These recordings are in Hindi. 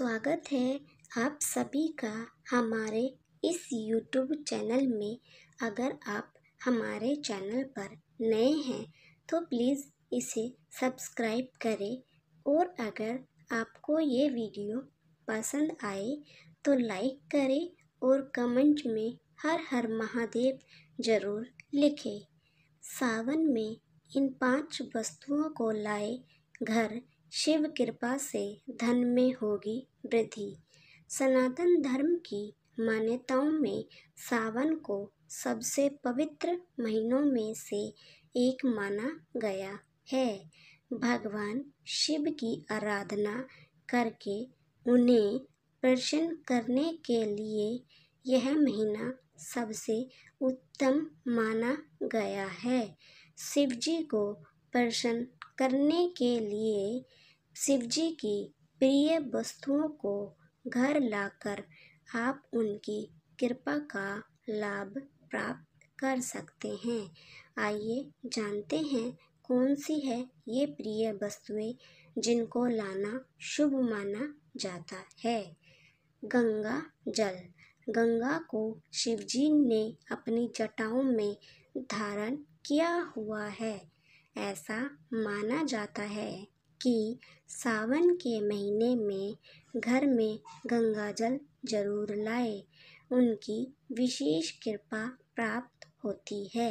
स्वागत है आप सभी का हमारे इस यूट्यूब चैनल में अगर आप हमारे चैनल पर नए हैं तो प्लीज़ इसे सब्सक्राइब करें और अगर आपको ये वीडियो पसंद आए तो लाइक करें और कमेंट में हर हर महादेव ज़रूर लिखें सावन में इन पांच वस्तुओं को लाए घर शिव कृपा से धन में होगी वृद्धि सनातन धर्म की मान्यताओं में सावन को सबसे पवित्र महीनों में से एक माना गया है भगवान शिव की आराधना करके उन्हें प्रसन्न करने के लिए यह महीना सबसे उत्तम माना गया है शिव जी को प्रसन्न करने के लिए शिवजी की प्रिय वस्तुओं को घर लाकर आप उनकी कृपा का लाभ प्राप्त कर सकते हैं आइए जानते हैं कौन सी है ये प्रिय वस्तुएं जिनको लाना शुभ माना जाता है गंगा जल गंगा को शिवजी ने अपनी जटाओं में धारण किया हुआ है ऐसा माना जाता है कि सावन के महीने में घर में गंगा जल जरूर लाए उनकी विशेष कृपा प्राप्त होती है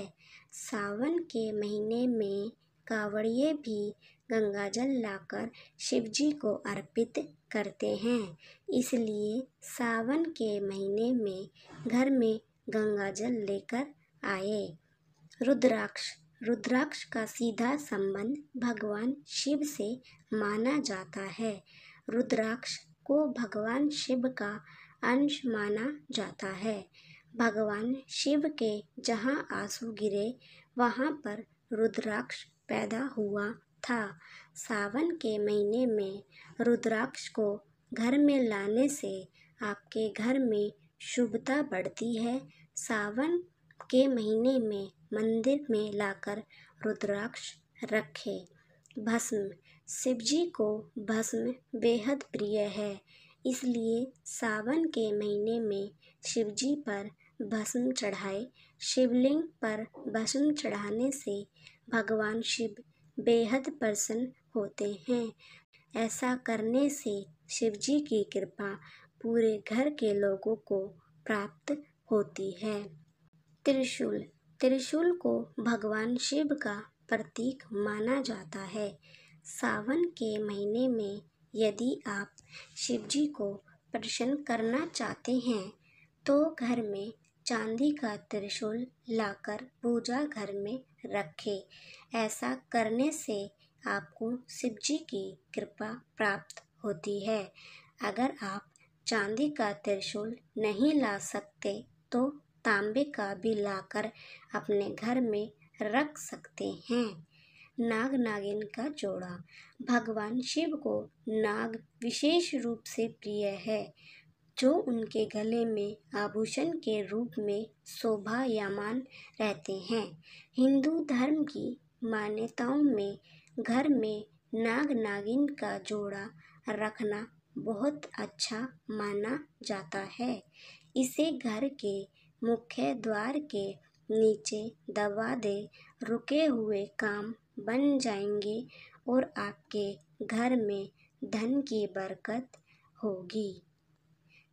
सावन के महीने में कांवड़िए भी गंगा जल लाकर शिव जी को अर्पित करते हैं इसलिए सावन के महीने में घर में गंगा जल लेकर आए रुद्राक्ष रुद्राक्ष का सीधा संबंध भगवान शिव से माना जाता है रुद्राक्ष को भगवान शिव का अंश माना जाता है भगवान शिव के जहाँ आंसू गिरे वहाँ पर रुद्राक्ष पैदा हुआ था सावन के महीने में रुद्राक्ष को घर में लाने से आपके घर में शुभता बढ़ती है सावन के महीने में मंदिर में लाकर रुद्राक्ष रखे भस्म शिवजी को भस्म बेहद प्रिय है इसलिए सावन के महीने में शिवजी पर भस्म चढ़ाए शिवलिंग पर भस्म चढ़ाने से भगवान शिव बेहद प्रसन्न होते हैं ऐसा करने से शिवजी की कृपा पूरे घर के लोगों को प्राप्त होती है त्रिशूल त्रिशूल को भगवान शिव का प्रतीक माना जाता है सावन के महीने में यदि आप शिव जी को प्रसन्न करना चाहते हैं तो घर में चांदी का त्रिशूल लाकर पूजा घर में रखें ऐसा करने से आपको शिव जी की कृपा प्राप्त होती है अगर आप चांदी का त्रिशूल नहीं ला सकते तो तांबे का भी लाकर अपने घर में रख सकते हैं नाग नागिन का जोड़ा भगवान शिव को नाग विशेष रूप से प्रिय है जो उनके गले में आभूषण के रूप में शोभा यामान रहते हैं हिंदू धर्म की मान्यताओं में घर में नाग नागिन का जोड़ा रखना बहुत अच्छा माना जाता है इसे घर के मुख्य द्वार के नीचे दबा दे रुके हुए काम बन जाएंगे और आपके घर में धन की बरकत होगी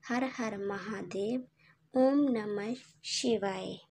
हर हर महादेव ओम नमः शिवाय